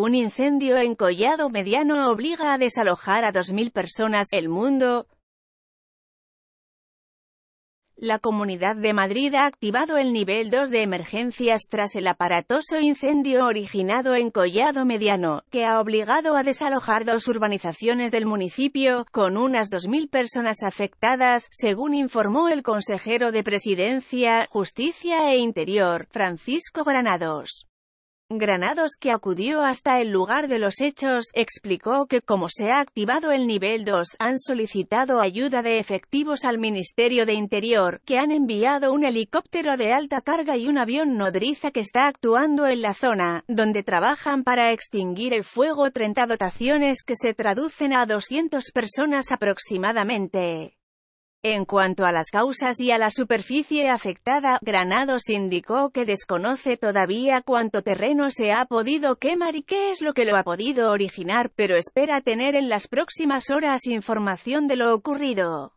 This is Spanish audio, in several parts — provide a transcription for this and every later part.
Un incendio en Collado Mediano obliga a desalojar a 2.000 personas. El mundo. La Comunidad de Madrid ha activado el nivel 2 de emergencias tras el aparatoso incendio originado en Collado Mediano, que ha obligado a desalojar dos urbanizaciones del municipio, con unas 2.000 personas afectadas, según informó el consejero de Presidencia, Justicia e Interior, Francisco Granados. Granados que acudió hasta el lugar de los hechos, explicó que como se ha activado el nivel 2, han solicitado ayuda de efectivos al Ministerio de Interior, que han enviado un helicóptero de alta carga y un avión nodriza que está actuando en la zona, donde trabajan para extinguir el fuego 30 dotaciones que se traducen a 200 personas aproximadamente. En cuanto a las causas y a la superficie afectada, Granados indicó que desconoce todavía cuánto terreno se ha podido quemar y qué es lo que lo ha podido originar, pero espera tener en las próximas horas información de lo ocurrido.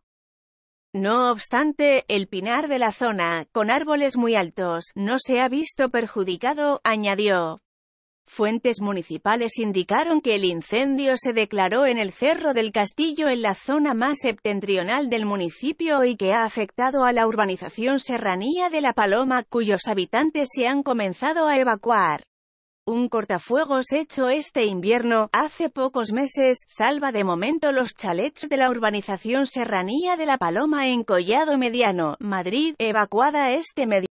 No obstante, el pinar de la zona, con árboles muy altos, no se ha visto perjudicado, añadió. Fuentes municipales indicaron que el incendio se declaró en el Cerro del Castillo en la zona más septentrional del municipio y que ha afectado a la urbanización Serranía de La Paloma, cuyos habitantes se han comenzado a evacuar. Un cortafuegos hecho este invierno, hace pocos meses, salva de momento los chalets de la urbanización Serranía de La Paloma en Collado Mediano, Madrid, evacuada este mediano.